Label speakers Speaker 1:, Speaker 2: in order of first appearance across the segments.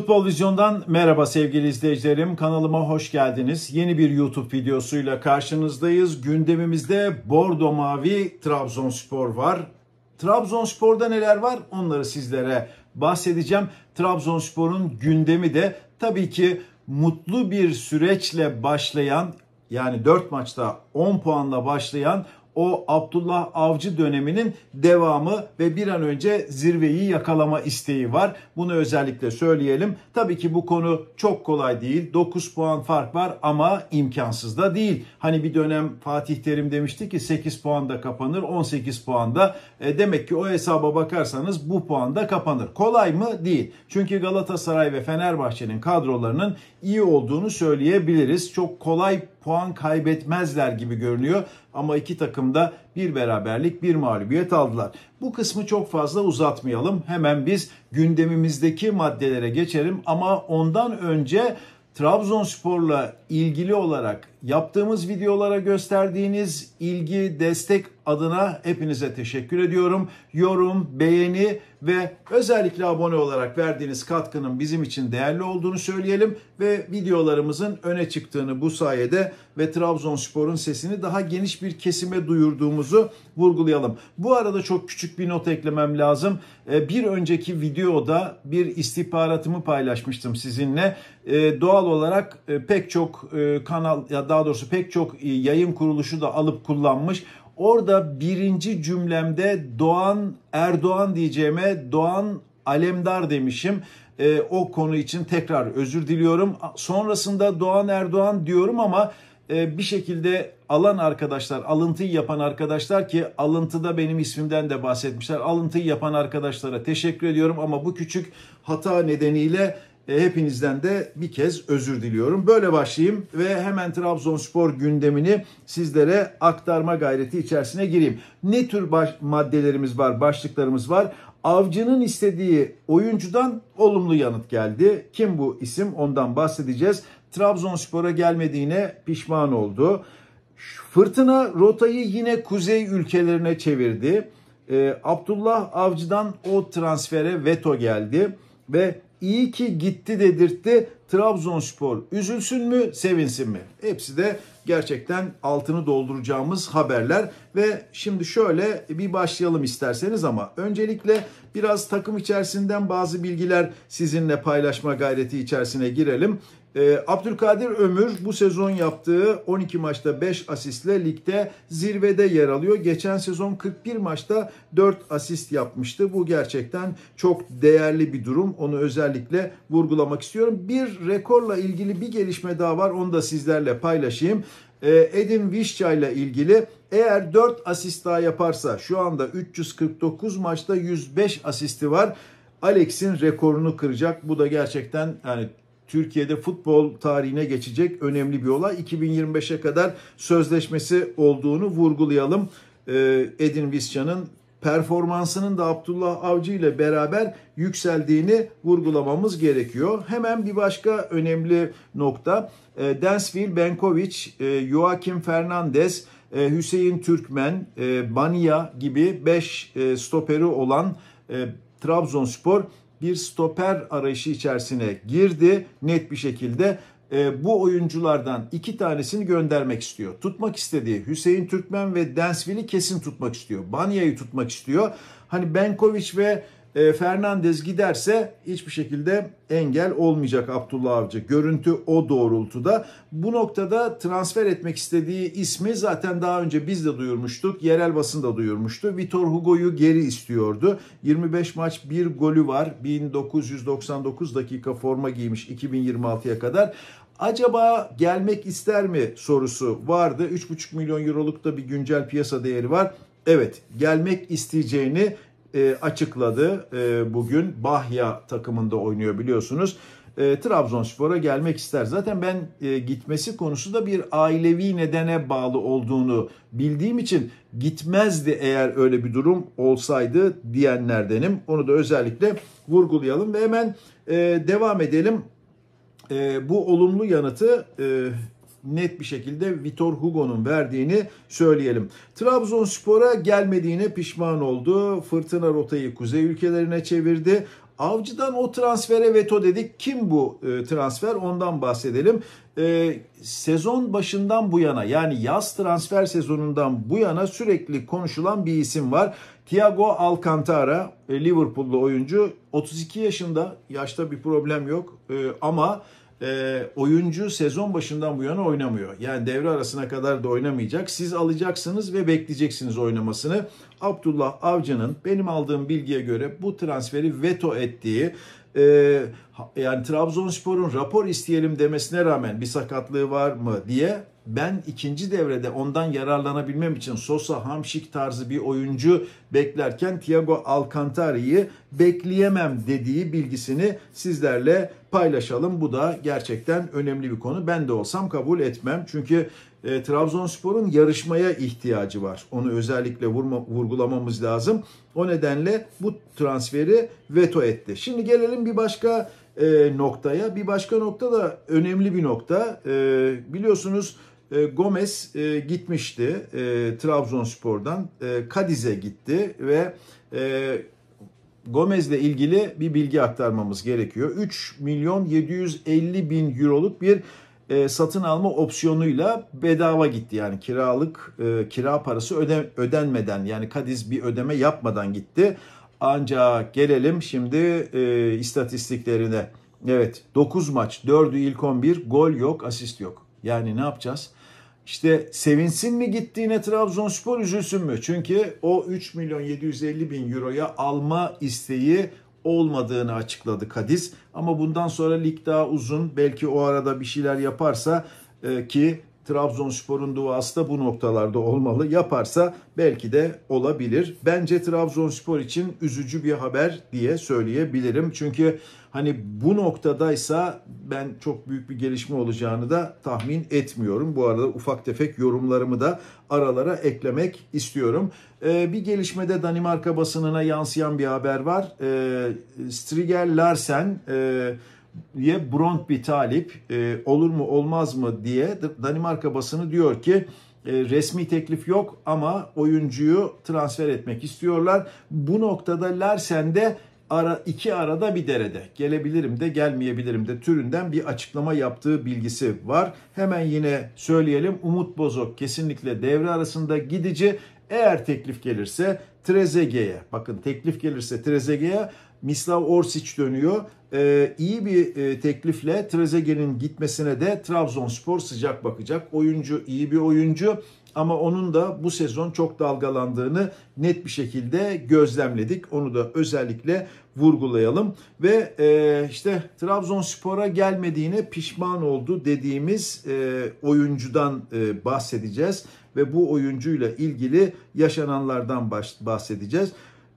Speaker 1: Futbol Vizyon'dan merhaba sevgili izleyicilerim. Kanalıma hoş geldiniz. Yeni bir YouTube videosuyla karşınızdayız. Gündemimizde Bordo Mavi Trabzonspor var. Trabzonspor'da neler var onları sizlere bahsedeceğim. Trabzonspor'un gündemi de tabii ki mutlu bir süreçle başlayan yani 4 maçta 10 puanla başlayan o Abdullah Avcı döneminin devamı ve bir an önce zirveyi yakalama isteği var. Bunu özellikle söyleyelim. Tabii ki bu konu çok kolay değil. 9 puan fark var ama imkansız da değil. Hani bir dönem Fatih Terim demişti ki 8 puan da kapanır, 18 puan da. E, demek ki o hesaba bakarsanız bu puan da kapanır. Kolay mı? Değil. Çünkü Galatasaray ve Fenerbahçe'nin kadrolarının iyi olduğunu söyleyebiliriz. Çok kolay puan kaybetmezler gibi görünüyor. Ama iki takım da bir beraberlik bir mağlubiyet aldılar. Bu kısmı çok fazla uzatmayalım. Hemen biz gündemimizdeki maddelere geçelim ama ondan önce Trabzonspor'la ilgili olarak yaptığımız videolara gösterdiğiniz ilgi, destek adına hepinize teşekkür ediyorum. Yorum, beğeni ve özellikle abone olarak verdiğiniz katkının bizim için değerli olduğunu söyleyelim ve videolarımızın öne çıktığını bu sayede ve Trabzonspor'un sesini daha geniş bir kesime duyurduğumuzu vurgulayalım. Bu arada çok küçük bir not eklemem lazım. Ee, bir önceki videoda bir istihbaratımı paylaşmıştım sizinle. Ee, doğal olarak e, pek çok e, kanal ya da daha doğrusu pek çok e, yayın kuruluşu da alıp kullanmış. Orada birinci cümlemde Doğan Erdoğan diyeceğime Doğan Alemdar demişim. E, o konu için tekrar özür diliyorum. Sonrasında Doğan Erdoğan diyorum ama e, bir şekilde alan arkadaşlar, alıntıyı yapan arkadaşlar ki alıntıda benim ismimden de bahsetmişler. Alıntıyı yapan arkadaşlara teşekkür ediyorum ama bu küçük hata nedeniyle e, hepinizden de bir kez özür diliyorum. Böyle başlayayım ve hemen Trabzonspor gündemini sizlere aktarma gayreti içerisine gireyim. Ne tür baş, maddelerimiz var, başlıklarımız var? Avcı'nın istediği oyuncudan olumlu yanıt geldi. Kim bu isim? Ondan bahsedeceğiz. Trabzonspor'a gelmediğine pişman oldu. Fırtına rotayı yine kuzey ülkelerine çevirdi. Ee, Abdullah Avcı'dan o transfere veto geldi ve iyi ki gitti dedirtti Trabzonspor. Üzülsün mü, sevinsin mi? Hepsi de gerçekten altını dolduracağımız haberler. Ve şimdi şöyle bir başlayalım isterseniz ama öncelikle biraz takım içerisinden bazı bilgiler sizinle paylaşma gayreti içerisine girelim. Ee, Abdülkadir Ömür bu sezon yaptığı 12 maçta 5 asistle ligde zirvede yer alıyor. Geçen sezon 41 maçta 4 asist yapmıştı. Bu gerçekten çok değerli bir durum. Onu özellikle vurgulamak istiyorum. Bir rekorla ilgili bir gelişme daha var. Onu da sizlerle paylaşayım. Ee, Edin Vişça ile ilgili eğer 4 asist daha yaparsa şu anda 349 maçta 105 asisti var. Alex'in rekorunu kıracak. Bu da gerçekten yani Türkiye'de futbol tarihine geçecek önemli bir olay. 2025'e kadar sözleşmesi olduğunu vurgulayalım. Ee, Edin Visca'nın performansının da Abdullah Avcı ile beraber yükseldiğini vurgulamamız gerekiyor. Hemen bir başka önemli nokta. Ee, Densville Benkovic, e, Joaquim Fernandez, e, Hüseyin Türkmen, e, Banya gibi 5 e, stoperi olan Trabzonspor bir stoper arayışı içerisine girdi net bir şekilde. bu oyunculardan iki tanesini göndermek istiyor. Tutmak istediği Hüseyin Türkmen ve Densville'i kesin tutmak istiyor. Banya'yı tutmak istiyor. Hani Benkoviç ve e, Fernandez giderse hiçbir şekilde engel olmayacak Abdullah Avcı. Görüntü o doğrultuda. Bu noktada transfer etmek istediği ismi zaten daha önce biz de duyurmuştuk. Yerel basın da duyurmuştu. Vitor Hugo'yu geri istiyordu. 25 maç bir golü var. 1999 dakika forma giymiş 2026'ya kadar. Acaba gelmek ister mi sorusu vardı. 3,5 milyon euroluk da bir güncel piyasa değeri var. Evet gelmek isteyeceğini e, açıkladı e, bugün. Bahya takımında oynuyor biliyorsunuz. E, Trabzonspor'a gelmek ister. Zaten ben e, gitmesi konusu da bir ailevi nedene bağlı olduğunu bildiğim için gitmezdi eğer öyle bir durum olsaydı diyenlerdenim. Onu da özellikle vurgulayalım ve hemen e, devam edelim. E, bu olumlu yanıtı e, net bir şekilde Vitor Hugo'nun verdiğini söyleyelim. Trabzonspor'a gelmediğine pişman oldu. Fırtına rotayı kuzey ülkelerine çevirdi. Avcı'dan o transfere veto dedik. Kim bu e, transfer? Ondan bahsedelim. E, sezon başından bu yana yani yaz transfer sezonundan bu yana sürekli konuşulan bir isim var. Thiago Alcantara e, Liverpool'lu oyuncu 32 yaşında. Yaşta bir problem yok e, ama e, oyuncu sezon başından bu yana oynamıyor. Yani devre arasına kadar da oynamayacak. Siz alacaksınız ve bekleyeceksiniz oynamasını. Abdullah Avcı'nın benim aldığım bilgiye göre bu transferi veto ettiği e, yani Trabzonspor'un rapor isteyelim demesine rağmen bir sakatlığı var mı diye ben ikinci devrede ondan yararlanabilmem için Sosa, Hamşik tarzı bir oyuncu beklerken Thiago Alcantari'yi bekleyemem dediği bilgisini sizlerle paylaşalım. Bu da gerçekten önemli bir konu. Ben de olsam kabul etmem. Çünkü e, Trabzonspor'un yarışmaya ihtiyacı var. Onu özellikle vurma, vurgulamamız lazım. O nedenle bu transferi veto etti. Şimdi gelelim bir başka e, noktaya. Bir başka nokta da önemli bir nokta. E, biliyorsunuz e, Gomez e, gitmişti e, Trabzonspor'dan. E, Kadiz'e gitti ve e, Gomez'le ilgili bir bilgi aktarmamız gerekiyor. 3 milyon 750 bin euroluk bir e, satın alma opsiyonuyla bedava gitti. Yani kiralık e, kira parası öde, ödenmeden yani Kadiz bir ödeme yapmadan gitti. Ancak gelelim şimdi e, istatistiklerine. Evet 9 maç 4'ü ilk 11 gol yok asist yok. Yani ne yapacağız? İşte sevinsin mi gittiğine Trabzonspor üzülsün mü? Çünkü o 3 milyon 750 bin euroya alma isteği olmadığını açıkladı Kadiz. Ama bundan sonra lig daha uzun. Belki o arada bir şeyler yaparsa e, ki Trabzonspor'un duası da bu noktalarda olmalı. Yaparsa belki de olabilir. Bence Trabzonspor için üzücü bir haber diye söyleyebilirim. Çünkü hani bu noktadaysa ben çok büyük bir gelişme olacağını da tahmin etmiyorum. Bu arada ufak tefek yorumlarımı da aralara eklemek istiyorum. Ee, bir gelişmede Danimarka basınına yansıyan bir haber var. Ee, Striger Larsen... E, diye Bronk bir talip e, olur mu olmaz mı diye Danimarka basını diyor ki e, resmi teklif yok ama oyuncuyu transfer etmek istiyorlar. Bu noktada Larsen de ara, iki arada bir derede gelebilirim de gelmeyebilirim de türünden bir açıklama yaptığı bilgisi var. Hemen yine söyleyelim Umut Bozok kesinlikle devre arasında gidici. Eğer teklif gelirse Trezeguet'e bakın teklif gelirse Trezeguet'e Mislav Orsic dönüyor e, iyi bir e, teklifle Trezeguet'in gitmesine de Trabzonspor sıcak bakacak. Oyuncu iyi bir oyuncu ama onun da bu sezon çok dalgalandığını net bir şekilde gözlemledik. Onu da özellikle vurgulayalım ve e, işte Trabzonspor'a gelmediğine pişman oldu dediğimiz e, oyuncudan e, bahsedeceğiz ve bu oyuncuyla ilgili yaşananlardan bahsedeceğiz.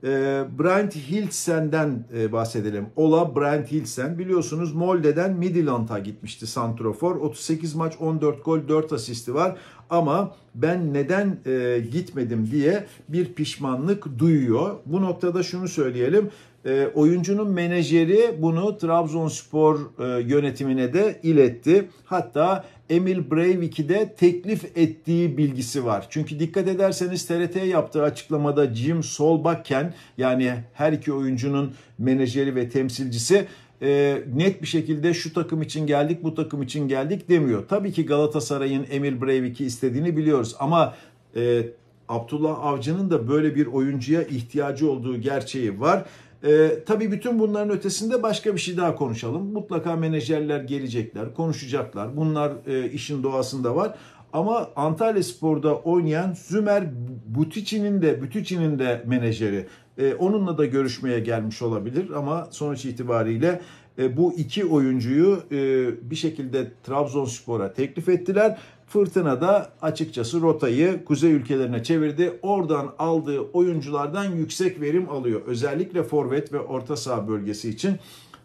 Speaker 1: Ee, Brent Hilsen'den e, bahsedelim. Ola Brent Hilsen biliyorsunuz Molde'den Midland'a gitmişti Santrofor. 38 maç 14 gol 4 asisti var ama ben neden e, gitmedim diye bir pişmanlık duyuyor. Bu noktada şunu söyleyelim. E, oyuncunun menajeri bunu Trabzonspor e, yönetimine de iletti. Hatta Emil Breivik'i de teklif ettiği bilgisi var. Çünkü dikkat ederseniz TRT yaptığı açıklamada Jim Solbakken yani her iki oyuncunun menajeri ve temsilcisi e, net bir şekilde şu takım için geldik bu takım için geldik demiyor. Tabii ki Galatasaray'ın Emil Breivik'i istediğini biliyoruz ama e, Abdullah Avcı'nın da böyle bir oyuncuya ihtiyacı olduğu gerçeği var. Ee, tabii bütün bunların ötesinde başka bir şey daha konuşalım. Mutlaka menajerler gelecekler, konuşacaklar. Bunlar e, işin doğasında var. Ama Antalya Spor'da oynayan Zümer Butici'nin de Butici'nin de menajeri. E, onunla da görüşmeye gelmiş olabilir ama sonuç itibariyle e, bu iki oyuncuyu e, bir şekilde Trabzonspor'a teklif ettiler. Fırtına da açıkçası rotayı kuzey ülkelerine çevirdi. Oradan aldığı oyunculardan yüksek verim alıyor. Özellikle forvet ve orta saha bölgesi için.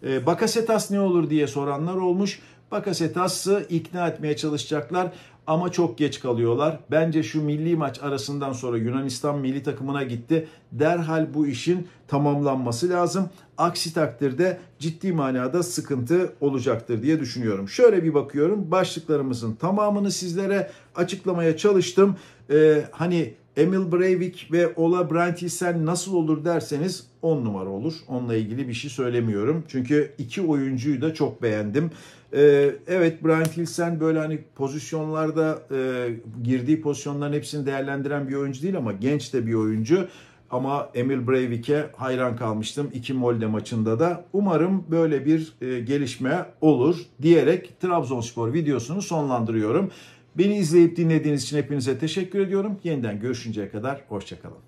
Speaker 1: E, Bakasetas ne olur diye soranlar olmuş. Bakasetas'ı ikna etmeye çalışacaklar ama çok geç kalıyorlar. Bence şu milli maç arasından sonra Yunanistan milli takımına gitti. Derhal bu işin tamamlanması lazım. Aksi takdirde ciddi manada sıkıntı olacaktır diye düşünüyorum. Şöyle bir bakıyorum başlıklarımızın tamamını sizlere açıklamaya çalıştım. Ee, hani Emil Breivik ve Ola Brantisen nasıl olur derseniz 10 numara olur. Onunla ilgili bir şey söylemiyorum. Çünkü iki oyuncuyu da çok beğendim. Ee, evet Brian Kilsen böyle hani pozisyonlarda e, girdiği pozisyonların hepsini değerlendiren bir oyuncu değil ama genç de bir oyuncu. Ama Emil Breivik'e hayran kalmıştım iki Molde maçında da. Umarım böyle bir e, gelişme olur diyerek Trabzonspor videosunu sonlandırıyorum. Beni izleyip dinlediğiniz için hepinize teşekkür ediyorum. Yeniden görüşünceye kadar hoşçakalın.